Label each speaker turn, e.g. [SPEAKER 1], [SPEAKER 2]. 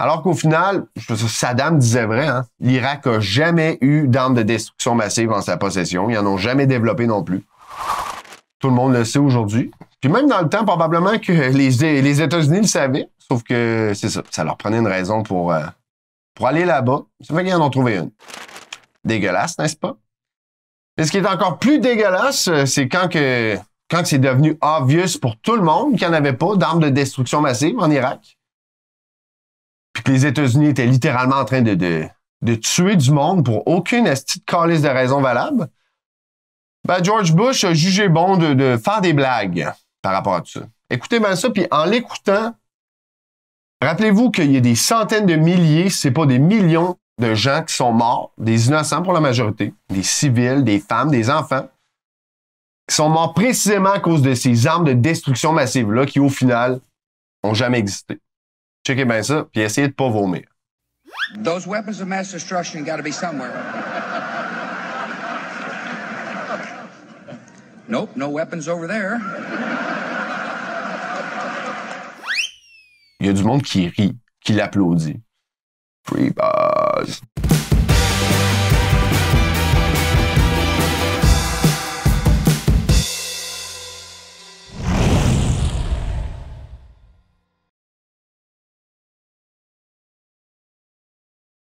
[SPEAKER 1] Alors qu'au final, Saddam disait vrai, hein, l'Irak a jamais eu d'armes de destruction massive en sa possession. Ils n'en ont jamais développé non plus. Tout le monde le sait aujourd'hui. Puis même dans le temps, probablement que les, États-Unis le savaient. Sauf que c'est ça, ça leur prenait une raison pour, euh, pour aller là-bas. Ça fait qu'ils en ont trouvé une. Dégueulasse, n'est-ce pas? Mais ce qui est encore plus dégueulasse, euh, c'est quand que quand c'est devenu obvious pour tout le monde qu'il n'y en avait pas d'armes de destruction massive en Irak que les États-Unis étaient littéralement en train de, de, tuer du monde pour aucune petite calice de raison valable, ben George Bush a jugé bon de, faire des blagues par rapport à ça. Écoutez bien ça, puis en l'écoutant, rappelez-vous qu'il y a des centaines de milliers, si c'est pas des millions, de gens qui sont morts, des innocents pour la majorité, des civils, des femmes, des enfants, qui sont morts précisément à cause de ces armes de destruction massive-là qui, au final, n'ont jamais existé bien ça, puis essayez de pas vomir.
[SPEAKER 2] no weapons over there.
[SPEAKER 3] Il y a du monde qui rit, qui l'applaudit. Free